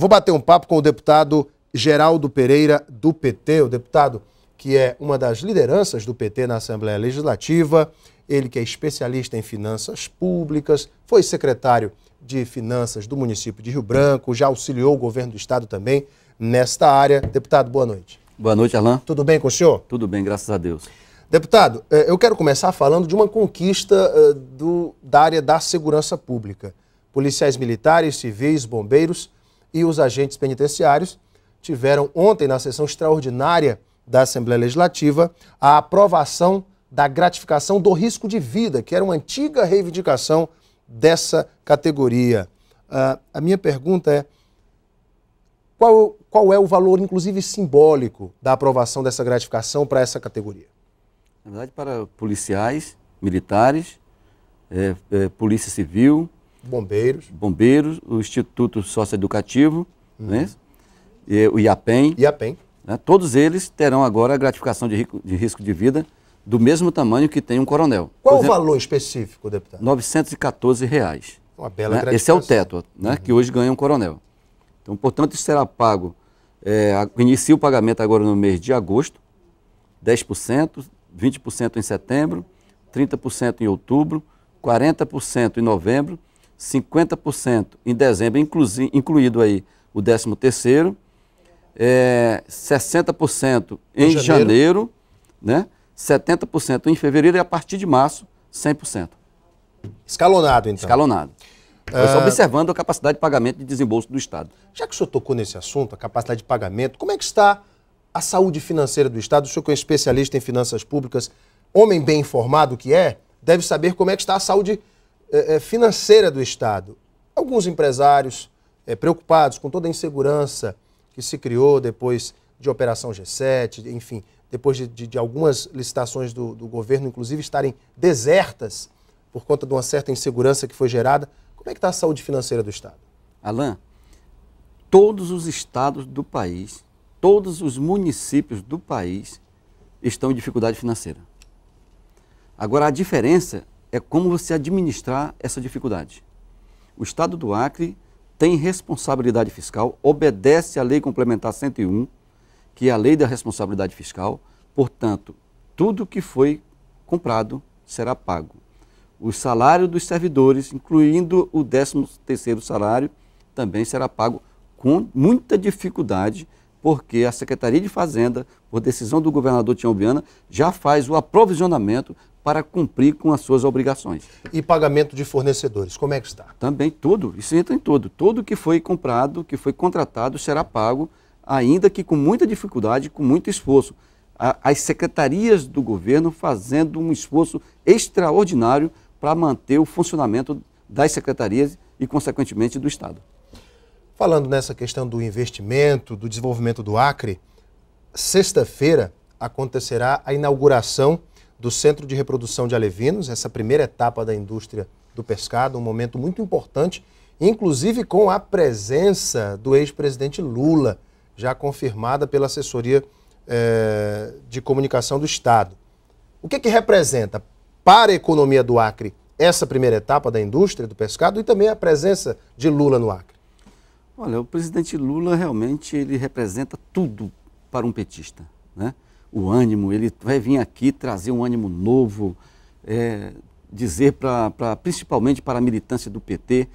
Eu vou bater um papo com o deputado Geraldo Pereira, do PT, o deputado que é uma das lideranças do PT na Assembleia Legislativa, ele que é especialista em finanças públicas, foi secretário de Finanças do município de Rio Branco, já auxiliou o governo do estado também nesta área. Deputado, boa noite. Boa noite, Alain. Tudo bem com o senhor? Tudo bem, graças a Deus. Deputado, eh, eu quero começar falando de uma conquista eh, do, da área da segurança pública. Policiais militares, civis, bombeiros e os agentes penitenciários tiveram ontem, na sessão extraordinária da Assembleia Legislativa, a aprovação da gratificação do risco de vida, que era uma antiga reivindicação dessa categoria. Uh, a minha pergunta é: qual, qual é o valor, inclusive simbólico, da aprovação dessa gratificação para essa categoria? Na verdade, para policiais, militares, é, é, polícia civil, Bombeiros. Bombeiros, o Instituto Socioeducativo, uhum. né? E, o IAPEM. IAPEM. Né? Todos eles terão agora a gratificação de, rico, de, risco de vida do mesmo tamanho que tem um coronel. Qual exemplo, o valor específico, deputado? R$ 914. Reais, Uma bela né? gratificação. Esse é o teto né? Uhum. que hoje ganha um coronel. Então, portanto, isso será pago. É, inicia o pagamento agora no mês de agosto, 10%, 20% em setembro, 30% em outubro, 40% em novembro 50% em dezembro, incluído aí o 13º, é, 60% em, em janeiro. janeiro, né? 70% em fevereiro e a partir de março, 100%. Escalonado, então. Escalonado. Foi é. observando a capacidade de pagamento de desembolso do Estado. Já que o senhor tocou nesse assunto, a capacidade de pagamento, como é que está a saúde financeira do Estado? O senhor que é um especialista em finanças públicas, homem bem informado que é, deve saber como é que está a saúde financeira é, é, financeira do Estado. Alguns empresários é, preocupados com toda a insegurança que se criou depois de Operação G7, enfim, depois de, de, de algumas licitações do, do, governo, inclusive, estarem desertas por conta de uma certa insegurança que foi gerada. Como é que está a saúde financeira do Estado? Alain, todos os estados do país, todos os municípios do país estão em dificuldade financeira. Agora, a diferença é como você administrar essa dificuldade. O Estado do Acre tem responsabilidade fiscal, obedece à Lei Complementar 101, que é a Lei da Responsabilidade Fiscal, portanto, tudo que foi comprado será pago. O salário dos servidores, incluindo o 13º salário, também será pago com muita dificuldade, porque a Secretaria de Fazenda, por decisão do governador Tião Biana, já faz o aprovisionamento para cumprir com as suas obrigações. E pagamento de fornecedores, como é que está? Também tudo, isso entra em tudo. Tudo que foi comprado, que foi contratado, será pago, ainda que com muita dificuldade, com muito esforço. As secretarias do governo fazendo um esforço extraordinário para manter o funcionamento das secretarias e, consequentemente, do Estado. Falando nessa questão do investimento, do desenvolvimento do Acre, sexta-feira acontecerá a inauguração do Centro de Reprodução de Alevinos, essa primeira etapa da indústria do pescado, um momento muito importante, inclusive com a presença do ex-presidente Lula, já confirmada pela assessoria eh, de comunicação do Estado. O que, é que representa para a economia do Acre essa primeira etapa da indústria do pescado e também a presença de Lula no Acre? Olha, o presidente Lula realmente ele representa tudo para um petista, né? o ânimo, ele vai vir aqui trazer um ânimo novo, é, dizer pra, pra, principalmente para a militância do PT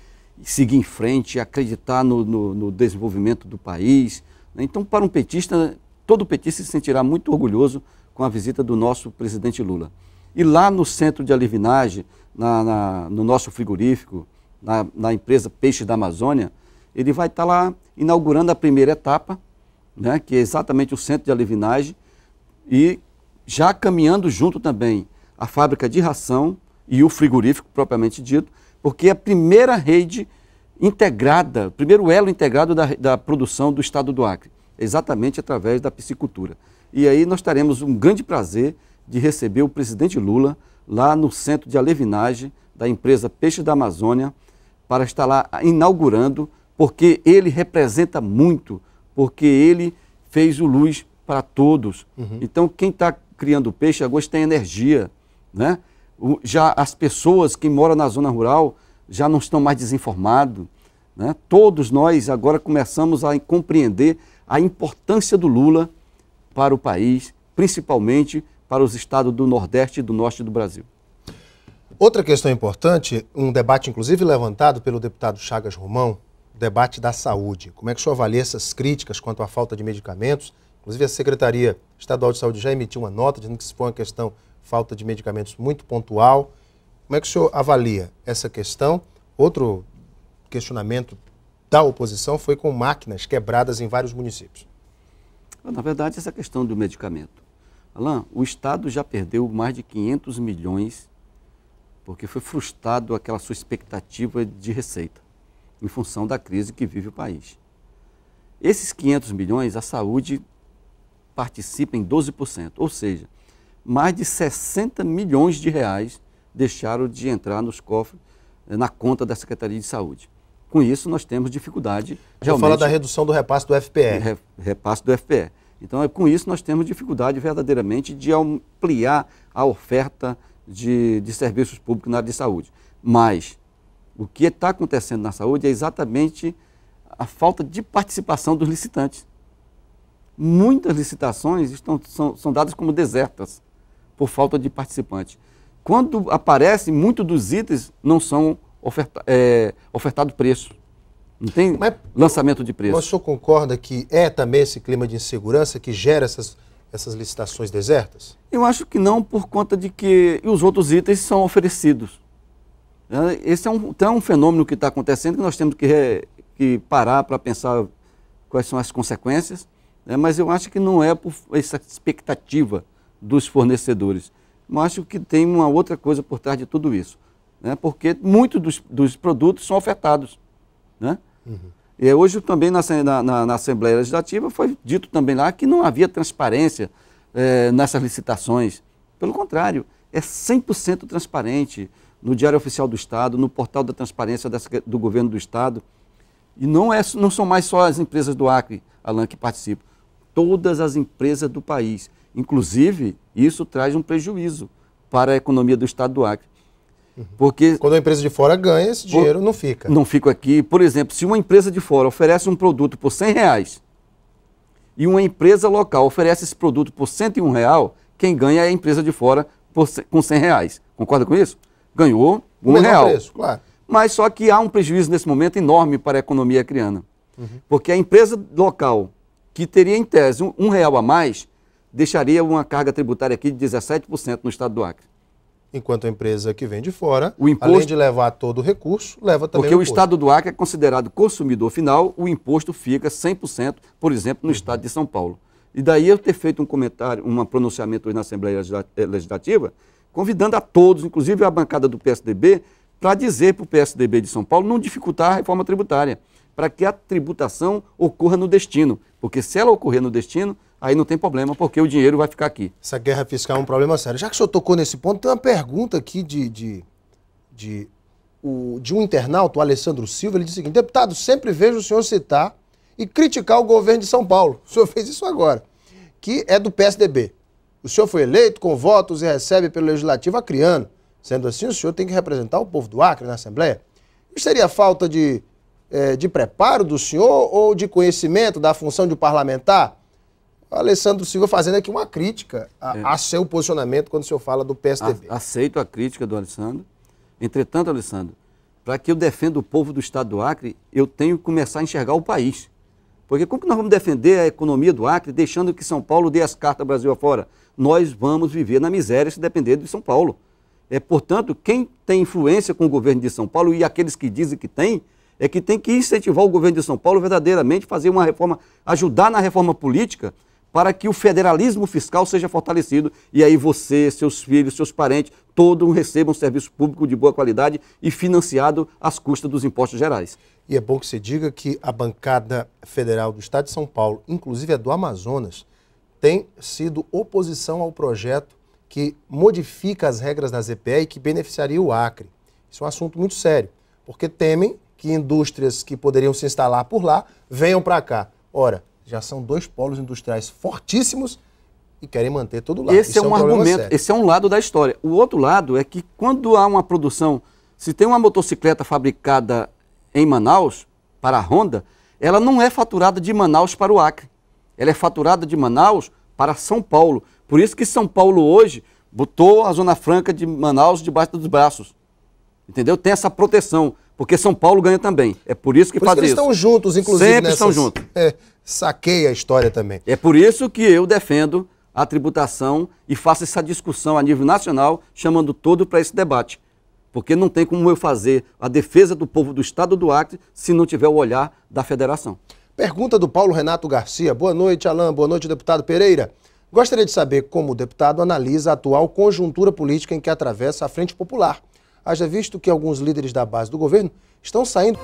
seguir em frente, acreditar no, no, no desenvolvimento do país. Né? Então, para um petista, todo petista se sentirá muito orgulhoso com a visita do nosso presidente Lula. E lá no centro de alivinagem, na, na, no nosso frigorífico, na, na, empresa peixes da Amazônia, ele vai estar tá lá inaugurando a primeira etapa, né, que é exatamente o centro de alivinagem, e já caminhando junto também a fábrica de ração e o frigorífico propriamente dito, porque é a primeira rede integrada, primeiro elo integrado da, da produção do estado do Acre, exatamente através da piscicultura. E aí nós teremos um grande prazer de receber o presidente Lula lá no centro de alevinagem da empresa Peixe da Amazônia para estar lá inaugurando, porque ele representa muito, porque ele fez o Luz para todos. Uhum. Então, quem está criando peixe agosto tem energia. Né? O, já as pessoas que moram na zona rural já não estão mais desinformados. Né? Todos nós agora começamos a compreender a importância do Lula para o país, principalmente para os estados do Nordeste e do Norte do Brasil. Outra questão importante, um debate inclusive levantado pelo deputado Chagas Romão, o debate da saúde. Como é que o senhor avalia essas críticas quanto à falta de medicamentos Inclusive, a Secretaria Estadual de Saúde já emitiu uma nota dizendo que se foi uma questão falta de medicamentos muito pontual. Como é que o senhor avalia essa questão? Outro questionamento da oposição foi com máquinas quebradas em vários municípios. Ah, na verdade, essa questão do medicamento. Alain, o Estado já perdeu mais de 500 milhões porque foi frustrado aquela sua expectativa de receita em função da crise que vive o país. Esses 500 milhões, a saúde participa em 12%, ou seja, mais de 60 milhões de reais deixaram de entrar nos cofres, eh, na conta da Secretaria de Saúde. Com isso, nós temos dificuldade. Já fala da redução do repasse do FPE. repasse do FPE. Então, é, com isso, nós temos dificuldade verdadeiramente de ampliar a oferta de, de serviços públicos na área de saúde. Mas o que está acontecendo na saúde é exatamente a falta de participação dos licitantes muitas licitações estão, são, são dadas como desertas por falta de participante Quando aparece, muitos dos itens não são oferta, é, ofertado preço. Não tem Mas, lançamento de preço. Mas o senhor concorda que é também esse clima de insegurança que gera essas, essas licitações desertas? Eu acho que não, por conta de que os outros itens são oferecidos. É, esse é um, então é um fenômeno que está acontecendo que nós temos que, re, que parar para pensar quais são as consequências né? mas eu acho que não é por essa expectativa dos fornecedores. Eu acho que tem uma outra coisa por trás de tudo isso, né? porque muitos dos, dos, produtos são ofertados. Né? Uhum. E hoje também na, na, na, Assembleia Legislativa foi dito também lá que não havia transparência eh, nessas licitações. Pelo contrário, é 100% transparente no Diário Oficial do Estado, no portal da transparência do governo do Estado. E não, é, não são mais só as empresas do Acre, Alan, que participam todas as empresas do país. Inclusive, isso traz um prejuízo para a economia do estado do Acre. Porque quando a empresa de fora ganha, esse dinheiro por, não fica. Não fica aqui. Por exemplo, se uma empresa de fora oferece um produto por 100 reais e uma empresa local oferece esse produto por 101 real, quem ganha é a empresa de fora por, com 100 reais. Concorda com isso? Ganhou um o real. Preço, claro. Mas só que há um prejuízo nesse momento enorme para a economia criana, Uhum. Porque a empresa local que teria, em tese, um, um real a mais, deixaria uma carga tributária aqui de 17% no estado do Acre. Enquanto a empresa que vem de fora, imposto, além de levar todo o recurso, leva também Porque o, o estado do Acre é considerado consumidor final, o imposto fica 100%, por exemplo, no uhum. estado de São Paulo. E daí eu ter feito um comentário, um pronunciamento hoje na Assembleia eh, Legislativa, convidando a todos, inclusive a bancada do PSDB, para dizer para o PSDB de São Paulo não dificultar a reforma tributária para que a tributação ocorra no destino. Porque se ela ocorrer no destino, aí não tem problema, porque o dinheiro vai ficar aqui. Essa guerra fiscal é um problema sério. Já que o senhor tocou nesse ponto, tem uma pergunta aqui de, de, de, o, de um internauta, o Alessandro Silva, ele diz o seguinte, deputado, sempre vejo o senhor citar e criticar o governo de São Paulo. O senhor fez isso agora, que é do PSDB. O senhor foi eleito com votos e recebe pelo Legislativo acriano. Sendo assim, o senhor tem que representar o povo do Acre na Assembleia. Isso seria falta de é, de preparo do senhor ou de conhecimento da função de parlamentar? O Alessandro Silva fazendo aqui uma crítica a, é. a seu posicionamento quando o senhor fala do PSDB. A, aceito a crítica do Alessandro. Entretanto, Alessandro, para que eu defenda o povo do estado do Acre, eu tenho que começar a enxergar o país. Porque como que nós vamos defender a economia do Acre deixando que São Paulo dê as cartas Brasil afora? Nós vamos viver na miséria se depender de São Paulo. É, portanto, quem tem influência com o governo de São Paulo e aqueles que dizem que tem, é que tem que incentivar o governo de São Paulo verdadeiramente fazer uma reforma, ajudar na reforma política para que o federalismo fiscal seja fortalecido e aí você, seus filhos, seus parentes, todos recebam um serviço público de boa qualidade e financiado às custas dos impostos gerais. E é bom que você diga que a bancada federal do Estado de São Paulo, inclusive a do Amazonas, tem sido oposição ao projeto que modifica as regras da ZPE e que beneficiaria o Acre. Isso é um assunto muito sério, porque temem que indústrias que poderiam se instalar por lá venham para cá. Ora, já são dois polos industriais fortíssimos e querem manter tudo lá. Esse Isso é um, um argumento, sério. esse é um lado da história. O outro lado é que quando há uma produção, se tem uma motocicleta fabricada em Manaus para a Honda, ela não é faturada de Manaus para o Acre. Ela é faturada de Manaus para São Paulo. Por isso que São Paulo hoje botou a Zona Franca de Manaus debaixo dos braços. Entendeu? Tem essa proteção porque São Paulo ganha também. É por isso que por faz isso. Que eles isso. estão juntos, inclusive. Sempre nessas... estão juntos. É, saquei a história também. É por isso que eu defendo a tributação e faço essa discussão a nível nacional, chamando todo para esse debate. Porque não tem como eu fazer a defesa do povo do Estado do Acre se não tiver o olhar da federação. Pergunta do Paulo Renato Garcia. Boa noite, Alain. Boa noite, deputado Pereira. Gostaria de saber como o deputado analisa a atual conjuntura política em que atravessa a Frente Popular haja visto que alguns líderes da base do governo estão saindo.